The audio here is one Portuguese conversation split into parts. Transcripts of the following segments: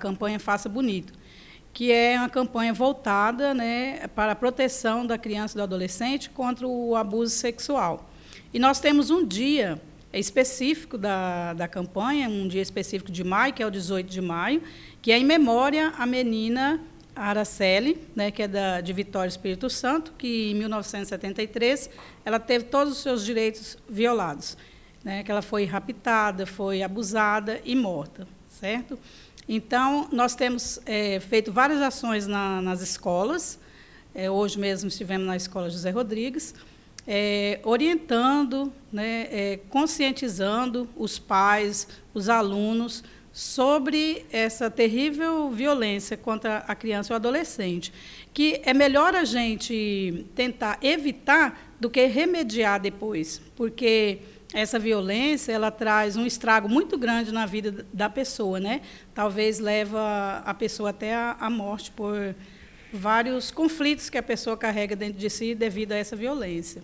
campanha Faça Bonito, que é uma campanha voltada né, para a proteção da criança e do adolescente contra o abuso sexual. E nós temos um dia específico da, da campanha, um dia específico de maio, que é o 18 de maio, que é em memória à menina Araceli, né, que é da, de Vitória Espírito Santo, que em 1973 ela teve todos os seus direitos violados, né, que ela foi raptada, foi abusada e morta, certo? Então, nós temos é, feito várias ações na, nas escolas. É, hoje mesmo estivemos na escola José Rodrigues, é, orientando, né, é, conscientizando os pais, os alunos sobre essa terrível violência contra a criança e o adolescente, que é melhor a gente tentar evitar do que remediar depois, porque essa violência ela traz um estrago muito grande na vida da pessoa, né? Talvez leva a pessoa até a, a morte por vários conflitos que a pessoa carrega dentro de si devido a essa violência.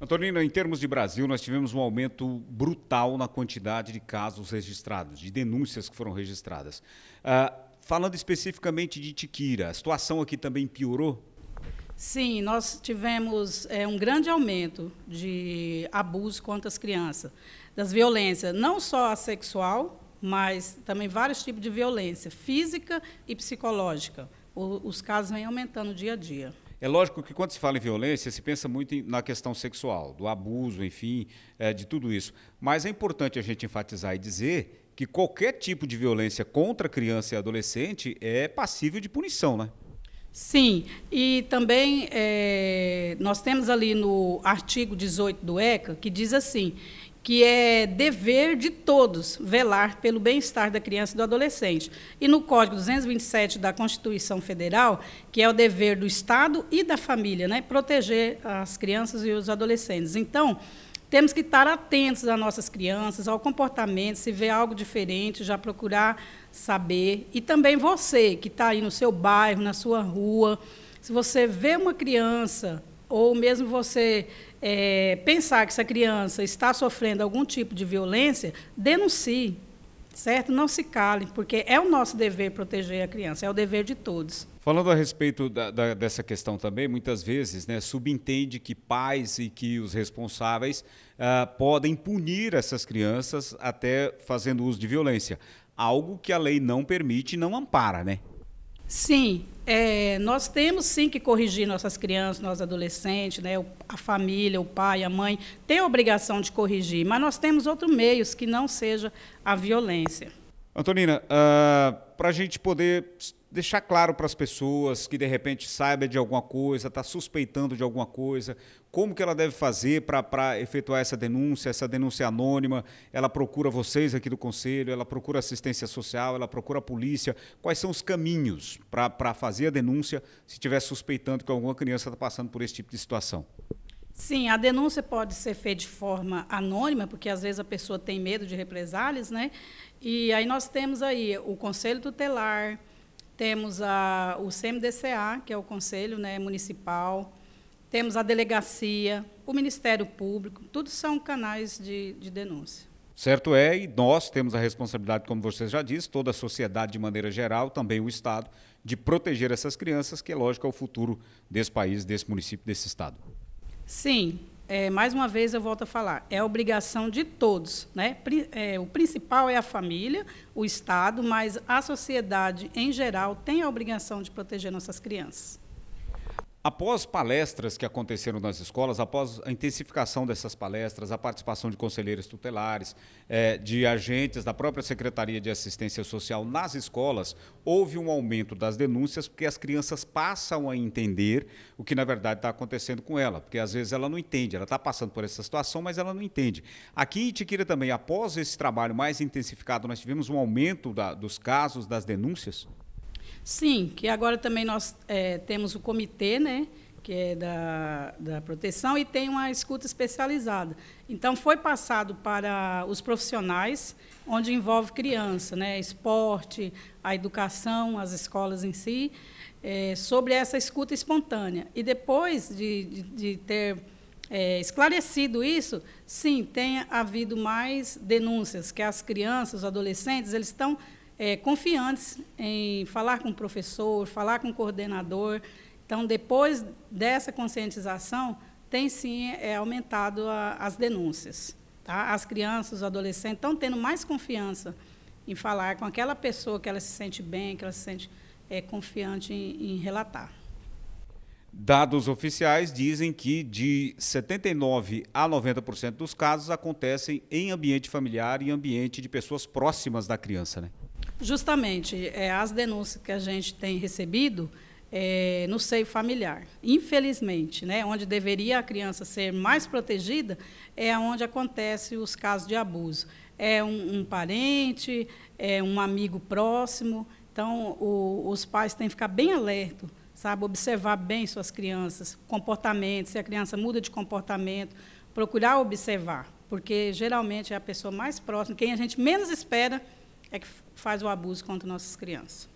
Antonina, em termos de Brasil, nós tivemos um aumento brutal na quantidade de casos registrados, de denúncias que foram registradas. Uh, falando especificamente de Tiquira, a situação aqui também piorou Sim, nós tivemos é, um grande aumento de abuso contra as crianças, das violências, não só a sexual, mas também vários tipos de violência, física e psicológica. O, os casos vêm aumentando dia a dia. É lógico que quando se fala em violência, se pensa muito na questão sexual, do abuso, enfim, é, de tudo isso. Mas é importante a gente enfatizar e dizer que qualquer tipo de violência contra criança e adolescente é passível de punição, né? Sim, e também é, nós temos ali no artigo 18 do ECA que diz assim que é dever de todos velar pelo bem-estar da criança e do adolescente. E no Código 227 da Constituição Federal, que é o dever do Estado e da família, né, proteger as crianças e os adolescentes. Então, temos que estar atentos às nossas crianças, ao comportamento, se vê algo diferente, já procurar saber. E também você que está aí no seu bairro, na sua rua, se você vê uma criança ou mesmo você é, pensar que essa criança está sofrendo algum tipo de violência, denuncie, certo? Não se cale, porque é o nosso dever proteger a criança, é o dever de todos. Falando a respeito da, da, dessa questão também, muitas vezes né, subentende que pais e que os responsáveis ah, podem punir essas crianças até fazendo uso de violência algo que a lei não permite e não ampara, né? Sim, é, nós temos sim que corrigir nossas crianças, nossos adolescentes, né, a família, o pai, a mãe, tem a obrigação de corrigir, mas nós temos outros meios que não seja a violência. Antonina, uh, ah, para a gente poder deixar claro para as pessoas que de repente saiba de alguma coisa, está suspeitando de alguma coisa, como que ela deve fazer para efetuar essa denúncia, essa denúncia anônima? Ela procura vocês aqui do Conselho, ela procura assistência social, ela procura a polícia. Quais são os caminhos para fazer a denúncia se estiver suspeitando que alguma criança está passando por esse tipo de situação? Sim, a denúncia pode ser feita de forma anônima, porque às vezes a pessoa tem medo de represálias, né? E aí nós temos aí o Conselho Tutelar, temos a, o CMDCA, que é o Conselho né, Municipal, temos a Delegacia, o Ministério Público, tudo são canais de, de denúncia. Certo é, e nós temos a responsabilidade, como você já disse, toda a sociedade de maneira geral, também o Estado, de proteger essas crianças, que é lógico é o futuro desse país, desse município, desse Estado. Sim, é, mais uma vez eu volto a falar, é a obrigação de todos. Né? É, o principal é a família, o Estado, mas a sociedade em geral tem a obrigação de proteger nossas crianças. Após palestras que aconteceram nas escolas, após a intensificação dessas palestras, a participação de conselheiros tutelares, eh, de agentes da própria Secretaria de Assistência Social nas escolas, houve um aumento das denúncias porque as crianças passam a entender o que na verdade está acontecendo com ela, porque às vezes ela não entende, ela está passando por essa situação, mas ela não entende. Aqui em Itiquira também, após esse trabalho mais intensificado, nós tivemos um aumento da, dos casos, das denúncias? Sim, que agora também nós é, temos o comitê, né? que é da, da proteção, e tem uma escuta especializada. Então, foi passado para os profissionais, onde envolve criança, né, esporte, a educação, as escolas em si, é, sobre essa escuta espontânea. E depois de, de, de ter é, esclarecido isso, sim, tem havido mais denúncias, que as crianças, os adolescentes, eles estão é, confiantes em falar com o professor, falar com o coordenador. Então, depois dessa conscientização, tem sim é, aumentado a, as denúncias. Tá? As crianças, os adolescentes estão tendo mais confiança em falar com aquela pessoa que ela se sente bem, que ela se sente é, confiante em, em relatar. Dados oficiais dizem que de 79 a 90% dos casos acontecem em ambiente familiar e ambiente de pessoas próximas da criança, né? Justamente, é, as denúncias que a gente tem recebido é, no seio familiar, infelizmente, né, onde deveria a criança ser mais protegida, é onde acontece os casos de abuso. É um, um parente, é um amigo próximo. Então, o, os pais têm que ficar bem alertos sabe, observar bem suas crianças, comportamento, se a criança muda de comportamento, procurar observar, porque geralmente é a pessoa mais próxima, quem a gente menos espera, é que faz o abuso contra nossas crianças.